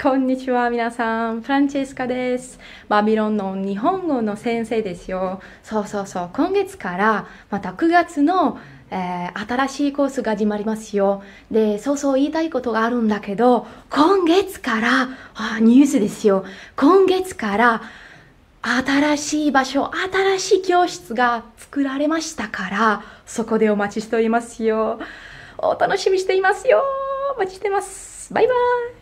こんにちは、皆さん。フランチェスカです。バビロンの日本語の先生ですよ。そうそうそう。今月から、また9月の、えー、新しいコースが始まりますよ。で、そうそう言いたいことがあるんだけど、今月から、あ、ニュースですよ。今月から、新しい場所、新しい教室が作られましたから、そこでお待ちしておりますよ。お楽しみしていますよ。お待ちしてます。バイバイ。